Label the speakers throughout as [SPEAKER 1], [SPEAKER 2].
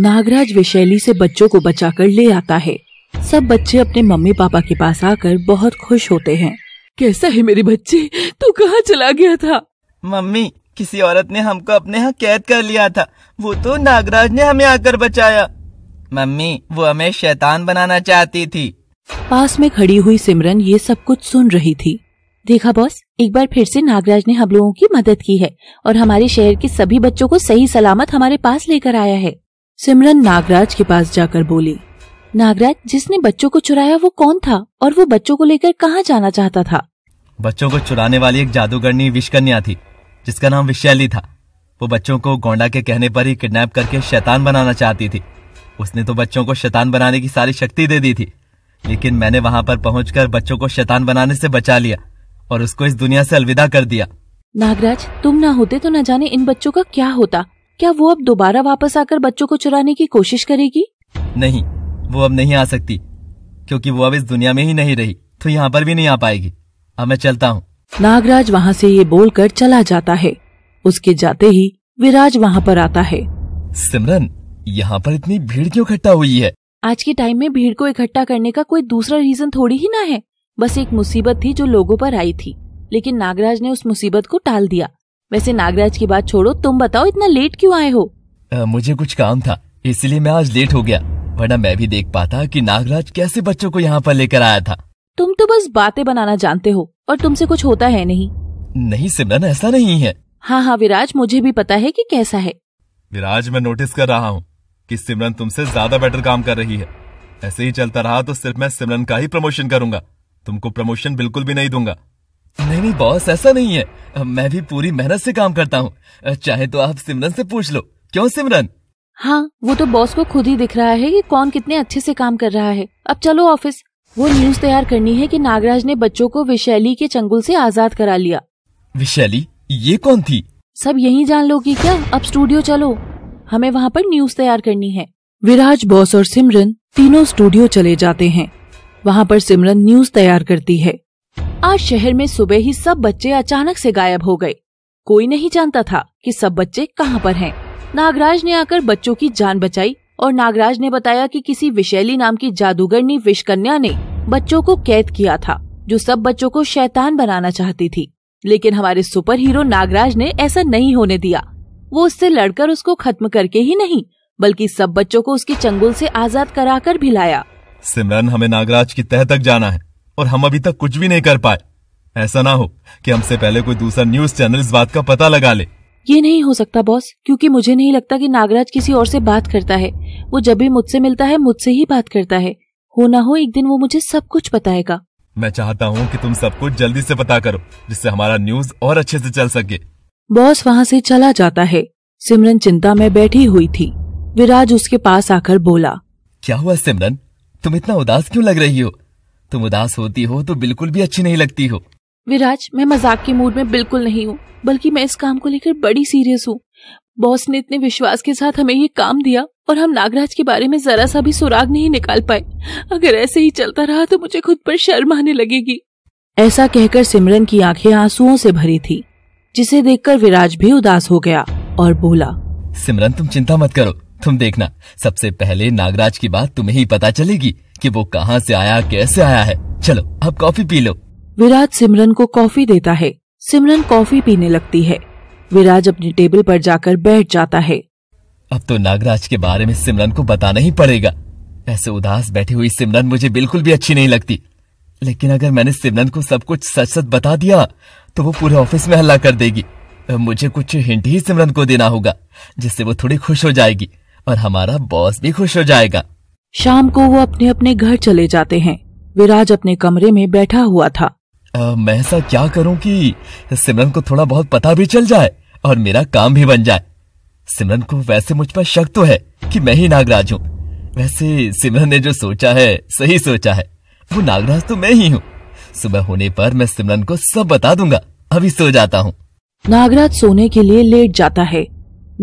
[SPEAKER 1] नागराज वैशैली से बच्चों को बचाकर ले आता है सब बच्चे अपने मम्मी पापा के पास आकर बहुत खुश होते हैं कैसा है मेरी बच्चे तू कहाँ चला गया था
[SPEAKER 2] मम्मी किसी औरत ने हमको अपने यहाँ कैद कर लिया था वो तो नागराज ने हमें आकर बचाया मम्मी वो हमें शैतान बनाना चाहती थी
[SPEAKER 1] पास में खड़ी हुई सिमरन ये सब कुछ सुन रही थी देखा बॉस एक बार फिर से नागराज ने हम लोगों की मदद की है और हमारे शहर के सभी बच्चों को सही सलामत हमारे पास लेकर आया है सिमरन नागराज के पास जाकर बोली नागराज जिसने बच्चों को चुराया वो कौन था और वो बच्चों को लेकर कहाँ जाना चाहता था
[SPEAKER 2] बच्चों को चुराने वाली एक जादूगरनी विश्वकन्या थी जिसका नाम विशैली था वो बच्चों को गोंडा के कहने पर ही किडनैप करके शैतान बनाना चाहती थी उसने तो बच्चों को शैतान बनाने की सारी शक्ति दे दी थी लेकिन मैंने वहां पर पहुंचकर बच्चों को शैतान बनाने से बचा लिया और उसको इस दुनिया से अलविदा कर दिया
[SPEAKER 1] नागराज तुम ना होते तो न जाने इन बच्चों का क्या होता क्या वो अब दोबारा वापस आकर बच्चों को चुराने की कोशिश करेगी
[SPEAKER 2] नहीं वो अब नहीं आ सकती क्योंकि वो अब इस दुनिया में ही नहीं रही तो यहाँ पर भी नहीं आ पाएगी अब मैं चलता हूँ
[SPEAKER 1] नागराज वहाँ से ये बोलकर चला जाता है उसके जाते ही विराज वहाँ पर आता है
[SPEAKER 2] सिमरन यहाँ पर इतनी भीड़ क्यों इकट्ठा हुई है
[SPEAKER 1] आज के टाइम में भीड़ को इकट्ठा करने का कोई दूसरा रीजन थोड़ी ही ना है बस एक मुसीबत थी जो लोगों पर आई थी लेकिन नागराज ने उस मुसीबत को टाल दिया वैसे नागराज की बात छोड़ो तुम बताओ इतना लेट क्यों आए हो
[SPEAKER 2] आ, मुझे कुछ काम था इसलिए मैं आज लेट हो गया वरना मैं भी देख पाता कि नागराज कैसे बच्चों को यहाँ पर लेकर आया था
[SPEAKER 1] तुम तो बस बातें बनाना जानते हो और तुमसे कुछ होता है नहीं
[SPEAKER 2] नहीं सिमरन ऐसा नहीं है
[SPEAKER 1] हाँ हाँ विराज मुझे भी पता है कि कैसा है
[SPEAKER 2] विराज मैं नोटिस कर रहा हूँ कि सिमरन तुमसे ज्यादा बेटर काम कर रही है ऐसे ही चलता रहा तो सिर्फ मैं सिमरन का ही प्रमोशन करूंगा तुमको प्रमोशन बिल्कुल भी नहीं दूंगा नहीं नहीं बॉस ऐसा नहीं है मैं भी पूरी मेहनत से काम करता हूँ चाहे तो आप सिमरन से पूछ लो क्यों सिमरन
[SPEAKER 1] हाँ वो तो बॉस को खुद ही दिख रहा है कि कौन कितने अच्छे से काम कर रहा है अब चलो ऑफिस वो न्यूज तैयार करनी है कि नागराज ने बच्चों को विशैली के चंगुल से आजाद करा लिया विशैली ये कौन थी सब यही जान लोगी क्या अब स्टूडियो चलो हमें वहाँ पर न्यूज तैयार करनी है विराज बॉस और सिमरन तीनों स्टूडियो चले जाते हैं वहाँ पर सिमरन न्यूज तैयार करती है आज शहर में सुबह ही सब बच्चे अचानक से गायब हो गए कोई नहीं जानता था कि सब बच्चे कहाँ पर हैं। नागराज ने आकर बच्चों की जान बचाई और नागराज ने बताया कि किसी विशैली नाम की जादूगरनी विषकन्या ने बच्चों को कैद किया था जो सब बच्चों को शैतान बनाना चाहती थी लेकिन हमारे सुपर हीरो नागराज ने ऐसा नहीं होने दिया वो उससे लड़कर उसको खत्म करके ही नहीं बल्कि सब बच्चों को उसकी चंगुल से आजाद कराकर भी लाया
[SPEAKER 2] सिमरन हमें नागराज की तह तक जाना है और हम अभी तक कुछ भी नहीं कर पाए ऐसा ना हो कि हमसे पहले कोई दूसरा न्यूज चैनल इस बात का पता लगा ले
[SPEAKER 1] ये नहीं हो सकता बॉस क्योंकि मुझे नहीं लगता कि नागराज किसी और से बात करता है वो जब भी मुझसे मिलता है मुझसे ही बात करता है हो ना हो एक दिन वो मुझे सब कुछ बताएगा
[SPEAKER 2] मैं चाहता हूँ कि तुम सब कुछ जल्दी से पता करो जिससे हमारा न्यूज और अच्छे से चल सके
[SPEAKER 1] बॉस वहाँ से चला जाता है सिमरन चिंता में बैठी हुई थी विराज उसके पास आकर बोला
[SPEAKER 2] क्या हुआ सिमरन तुम इतना उदास क्यों लग रही हो तुम उदास होती हो तो बिल्कुल भी अच्छी नहीं लगती हो
[SPEAKER 1] विराज मैं मजाक के मूड में बिल्कुल नहीं हूँ बल्कि मैं इस काम को लेकर बड़ी सीरियस हूँ बॉस ने इतने विश्वास के साथ हमें ये काम दिया और हम नागराज के बारे में जरा सा भी सुराग नहीं निकाल पाए अगर ऐसे ही चलता रहा तो मुझे खुद पर शर्म आने लगेगी ऐसा कहकर सिमरन की आंखें आंसुओं से भरी थी जिसे देखकर विराज भी उदास हो गया और बोला
[SPEAKER 2] सिमरन तुम चिंता मत करो तुम देखना सबसे पहले नागराज की बात तुम्हें ही पता चलेगी कि वो कहाँ से आया कैसे आया है चलो अब कॉफी पी लो
[SPEAKER 1] विराज सिमरन को कॉफी देता है सिमरन कॉफी पीने लगती है विराज अपने टेबल पर जाकर बैठ जाता है
[SPEAKER 2] अब तो नागराज के बारे में सिमरन को बताना ही पड़ेगा ऐसे उदास बैठी हुई सिमरन मुझे बिल्कुल भी अच्छी नहीं लगती लेकिन अगर मैंने सिमरन को सब कुछ सच सच बता दिया तो वो पूरे ऑफिस में हल्ला कर देगी मुझे कुछ हिंट ही सिमरन को देना होगा जिससे वो थोड़ी खुश हो जाएगी और हमारा बॉस भी खुश हो जाएगा
[SPEAKER 1] शाम को वो अपने अपने घर चले जाते हैं विराज अपने कमरे में बैठा हुआ था
[SPEAKER 2] आ, मैं ऐसा क्या करूं कि सिमरन को थोड़ा बहुत पता भी चल जाए और मेरा काम भी बन जाए सिमरन को वैसे मुझ पर शक तो है कि मैं ही नागराज हूँ वैसे सिमरन ने जो सोचा है सही सोचा है वो नागराज तो मैं ही हूँ सुबह होने पर मैं सिमरन को सब बता दूंगा अभी सो जाता हूँ
[SPEAKER 1] नागराज सोने के लिए लेट जाता है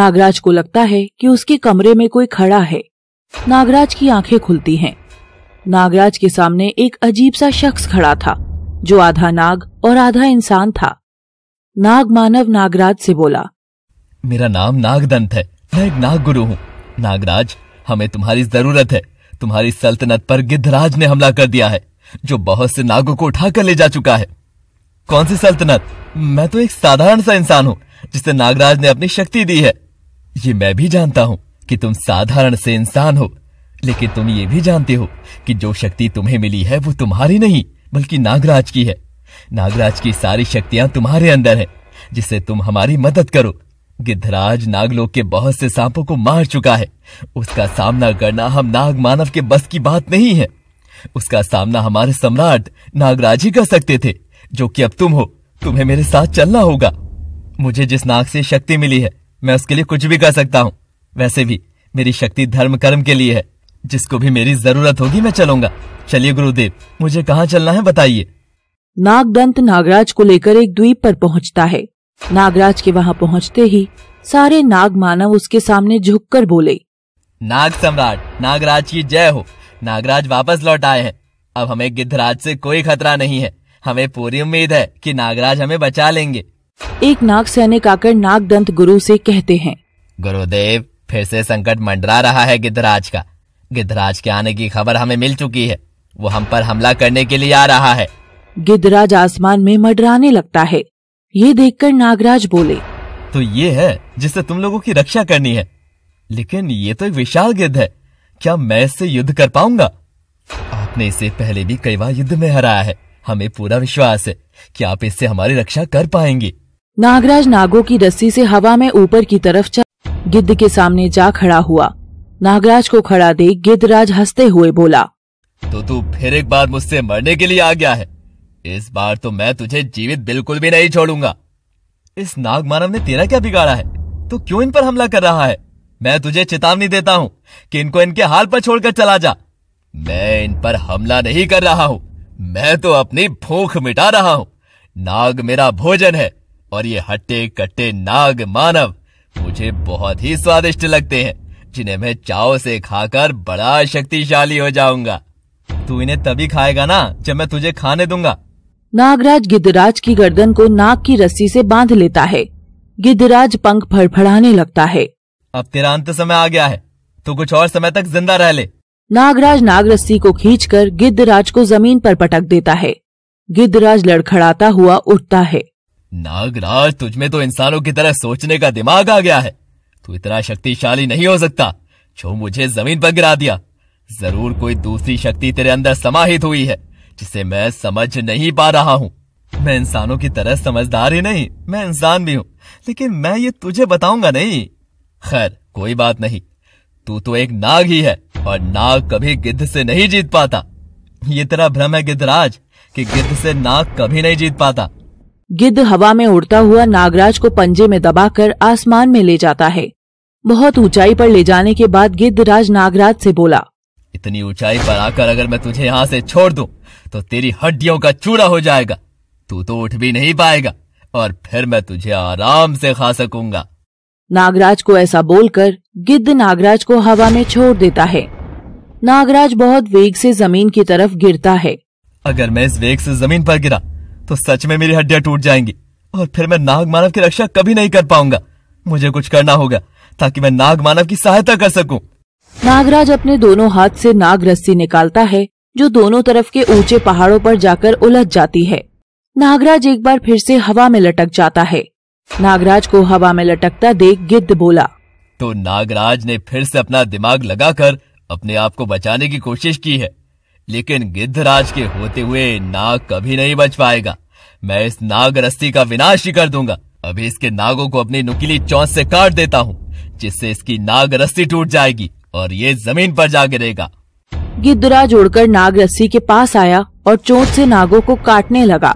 [SPEAKER 1] नागराज को लगता है कि उसके कमरे में कोई खड़ा है नागराज की आंखें खुलती हैं। नागराज के सामने एक अजीब सा शख्स खड़ा था जो आधा नाग और आधा इंसान था नाग मानव नागराज से बोला
[SPEAKER 2] मेरा नाम नागदंत है मैं एक नाग गुरु हूँ नागराज हमें तुम्हारी जरूरत है तुम्हारी सल्तनत पर गिद्धराज ने हमला कर दिया है जो बहुत से नागों को उठा कर ले जा चुका है कौन सी सल्तनत मैं तो एक साधारण सा इंसान हूँ जिसे नागराज ने अपनी शक्ति दी है ये मैं भी जानता हूँ कि तुम साधारण से इंसान हो लेकिन तुम ये भी जानते हो कि जो शक्ति तुम्हें मिली है वो तुम्हारी नहीं बल्कि नागराज की है नागराज की सारी शक्तियां तुम्हारे अंदर है जिससे तुम हमारी मदद करो गिद्धराज नागलोक के बहुत से सांपों को मार चुका है उसका सामना करना हम नाग मानव के बस की बात नहीं है उसका सामना हमारे सम्राट नागराज ही कर सकते थे जो कि अब तुम हो तुम्हें मेरे साथ चलना होगा मुझे जिस नाग से शक्ति मिली है मैं उसके लिए कुछ भी कर सकता हूँ वैसे भी मेरी शक्ति धर्म कर्म के लिए है जिसको भी मेरी जरूरत होगी मैं चलूंगा चलिए गुरुदेव मुझे कहाँ चलना है बताइए
[SPEAKER 1] नागदंत नागराज को लेकर एक द्वीप पर पहुंचता है नागराज के वहाँ पहुँचते ही सारे नाग मानव उसके सामने झुककर बोले
[SPEAKER 2] नाग सम्राट नागराज की जय हो नागराज वापस लौट आए हैं अब हमें गिद्धराज से कोई खतरा नहीं है हमें पूरी उम्मीद है कि नागराज हमें बचा लेंगे
[SPEAKER 1] एक नाग सैनिक आकर नाग दंत गुरु से कहते हैं
[SPEAKER 2] गुरुदेव फिर से संकट मंडरा रहा है गिद्धराज का गिद्धराज के आने की खबर हमें मिल चुकी है वो हम पर हमला करने के लिए आ रहा है
[SPEAKER 1] गिद्धराज आसमान में मडराने लगता है ये देखकर नागराज बोले
[SPEAKER 2] तो ये है जिससे तुम लोगों की रक्षा करनी है लेकिन ये तो एक विशाल गिद्ध है क्या मैं इससे युद्ध कर पाऊंगा आपने इसे पहले भी कई बार युद्ध में हराया है हमें पूरा विश्वास है कि आप इससे हमारी रक्षा कर पाएंगे
[SPEAKER 1] नागराज नागों की रस्सी से हवा में ऊपर की तरफ चल गिद्ध के सामने जा खड़ा हुआ नागराज को खड़ा देख गिद्धराज हंसते हुए बोला
[SPEAKER 2] तो तू फिर एक बार मुझसे मरने के लिए आ गया है इस बार तो मैं तुझे जीवित बिल्कुल भी नहीं छोड़ूंगा इस नाग मानव ने तेरा क्या बिगाड़ा है तो क्यों इन पर हमला कर रहा है मैं तुझे चेतावनी देता हूँ कि इनको इनके हाल पर छोड़कर चला जा मैं इन पर हमला नहीं कर रहा हूँ मैं तो अपनी भूख मिटा रहा हूँ नाग मेरा भोजन है और ये हट्टे कट्टे नाग मानव मुझे बहुत ही स्वादिष्ट लगते हैं जिन्हें मैं चाव से खाकर बड़ा शक्तिशाली हो जाऊंगा तू इन्हें तभी खाएगा ना जब मैं तुझे खाने दूंगा
[SPEAKER 1] नागराज गिद्धराज की गर्दन को नाक की रस्सी से बांध लेता है गिद्धराज पंख फड़फड़ाने लगता है
[SPEAKER 2] अब तेरा अंत समय आ गया है तू कुछ और समय तक जिंदा रह ले
[SPEAKER 1] नागराज नाग रस्सी को खींचकर गिद्धराज को जमीन पर पटक देता है गिद्धराज लड़खड़ाता हुआ उठता है
[SPEAKER 2] नागराज तुझमें तो इंसानों की तरह सोचने का दिमाग आ गया है तू इतना शक्तिशाली नहीं हो सकता जो मुझे जमीन पर गिरा दिया जरूर कोई दूसरी शक्ति तेरे अंदर समाहित हुई है जिसे मैं समझ नहीं पा रहा हूँ मैं इंसानों की तरह समझदार ही नहीं मैं इंसान भी हूँ लेकिन मैं ये तुझे बताऊंगा नहीं खैर कोई बात नहीं तू तो एक नाग ही है और नाग कभी गिद्ध से नहीं जीत पाता ये तेरा भ्रम है गिद्धराज कि गिद्ध से नाग कभी नहीं जीत पाता
[SPEAKER 1] गिद्ध हवा में उड़ता हुआ नागराज को पंजे में दबाकर आसमान में ले जाता है बहुत ऊंचाई पर ले जाने के बाद गिद्ध राज नागराज से बोला
[SPEAKER 2] इतनी ऊंचाई पर आकर अगर मैं तुझे यहाँ से छोड़ दूं तो तेरी हड्डियों का चूरा हो जाएगा तू तो उठ भी नहीं पाएगा और फिर मैं तुझे आराम से खा सकूंगा
[SPEAKER 1] नागराज को ऐसा बोलकर गिद्ध नागराज को हवा में छोड़ देता है नागराज बहुत वेग से जमीन की तरफ गिरता है
[SPEAKER 2] अगर मैं इस वेग से जमीन पर गिरा तो सच में मेरी हड्डियां टूट जाएंगी और फिर मैं नाग मानव की रक्षा कभी नहीं कर पाऊंगा मुझे कुछ करना होगा ताकि मैं नाग मानव की सहायता कर सकूं।
[SPEAKER 1] नागराज अपने दोनों हाथ से नाग रस्सी निकालता है जो दोनों तरफ के ऊंचे पहाड़ों पर जाकर उलझ जाती है नागराज एक बार फिर से हवा में लटक जाता है नागराज को हवा में लटकता देख गिद्ध बोला
[SPEAKER 2] तो नागराज ने फिर से अपना दिमाग लगाकर अपने आप को बचाने की कोशिश की है लेकिन गिद्धराज के होते हुए नाग कभी नहीं बच पाएगा मैं इस नाग रस्सी का विनाश ही कर दूंगा अभी इसके नागों को अपनी नुकीली चौंस से काट देता हूँ जिससे इसकी नाग रस्सी टूट जाएगी और ये जमीन पर जा गिरेगा
[SPEAKER 1] गिद्धराज उड़कर नाग रस्सी के पास आया और चोंच से नागों को काटने लगा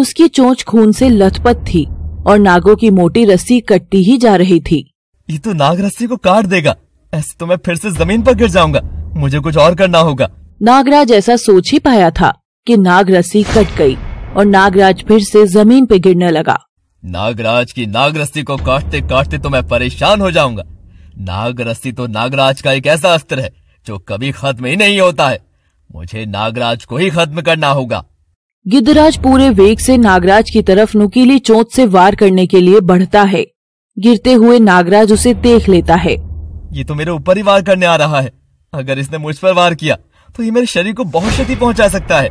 [SPEAKER 1] उसकी चोंच खून से लथपथ थी और नागों की मोटी रस्सी कटती ही जा रही थी
[SPEAKER 2] ये तो नाग रस्सी को काट देगा ऐसे तो मैं फिर से जमीन पर गिर जाऊंगा मुझे कुछ और करना होगा
[SPEAKER 1] नागराज ऐसा सोच ही पाया था कि नाग रस्सी कट गई और नागराज फिर से जमीन पे गिरने लगा
[SPEAKER 2] नागराज की नाग रस्सी को काटते काटते तो मैं परेशान हो जाऊंगा नाग रस्सी तो नागराज का एक ऐसा अस्त्र है जो कभी खत्म ही नहीं होता है मुझे नागराज को ही खत्म करना
[SPEAKER 1] होगा गिद्धराज पूरे वेग से नागराज की तरफ नुकीली चोट से वार करने के लिए बढ़ता है गिरते हुए नागराज उसे देख लेता है
[SPEAKER 2] ये तो मेरे ऊपर ही वार करने आ रहा है अगर इसने मुझ पर वार किया तो ये मेरे शरीर को बहुत क्षति पहुंचा सकता है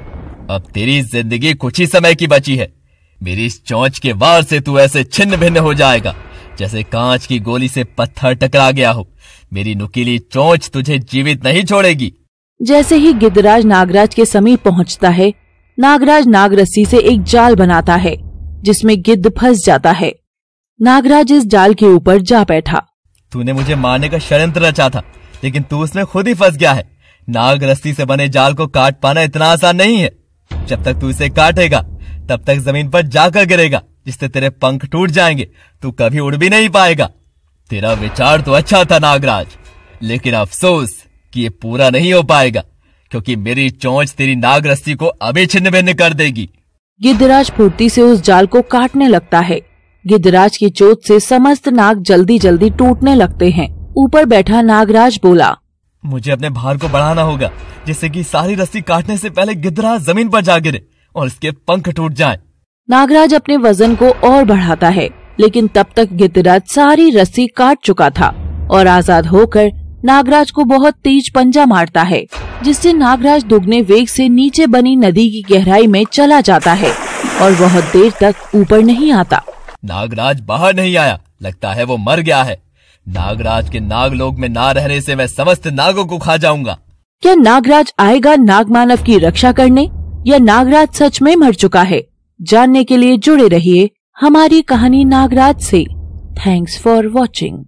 [SPEAKER 2] अब तेरी जिंदगी कुछ ही समय की बची है मेरी इस चौंच के वार से तू ऐसे छिन्न भिन्न हो जाएगा जैसे कांच की गोली से पत्थर टकरा गया हो मेरी नुकीली चोंच तुझे जीवित नहीं छोड़ेगी
[SPEAKER 1] जैसे ही गिद्धराज नागराज के समीप पहुंचता है नागराज नाग रस्सी से एक जाल बनाता है जिसमें गिद्ध फंस जाता है नागराज इस जाल के ऊपर जा बैठा
[SPEAKER 2] तूने मुझे मारने का षडयंत्र रचा था लेकिन तू उसमें खुद ही फंस गया है नाग रस्सी से बने जाल को काट पाना इतना आसान नहीं है जब तक तू इसे काटेगा तब तक जमीन पर जाकर गिरेगा जिससे तेरे पंख टूट जाएंगे तू कभी उड़ भी नहीं पाएगा तेरा विचार तो अच्छा था नागराज लेकिन अफसोस कि ये पूरा नहीं हो पाएगा क्योंकि मेरी चोंच तेरी नाग रस्सी को अभी छिन्न भिन्न कर देगी
[SPEAKER 1] गिद्धराज फुर्ती से उस जाल को काटने लगता है गिद्धराज की चोट से समस्त नाग जल्दी जल्दी टूटने लगते हैं ऊपर बैठा नागराज बोला
[SPEAKER 2] मुझे अपने भार को बढ़ाना होगा जिससे कि सारी रस्सी काटने से पहले गिदरा जमीन पर जा गिरे और इसके पंख टूट जाए
[SPEAKER 1] नागराज अपने वजन को और बढ़ाता है लेकिन तब तक गिदराज सारी रस्सी काट चुका था और आजाद होकर नागराज को बहुत तेज पंजा मारता है जिससे नागराज दुगने वेग से नीचे बनी नदी की गहराई में चला जाता है और बहुत देर तक ऊपर नहीं आता
[SPEAKER 2] नागराज बाहर नहीं आया लगता है वो मर गया है नागराज के नागलोक में ना रहने से मैं समस्त नागों को खा जाऊंगा
[SPEAKER 1] क्या नागराज आएगा नाग मानव की रक्षा करने या नागराज सच में मर चुका है जानने के लिए जुड़े रहिए हमारी कहानी नागराज से थैंक्स फॉर वॉचिंग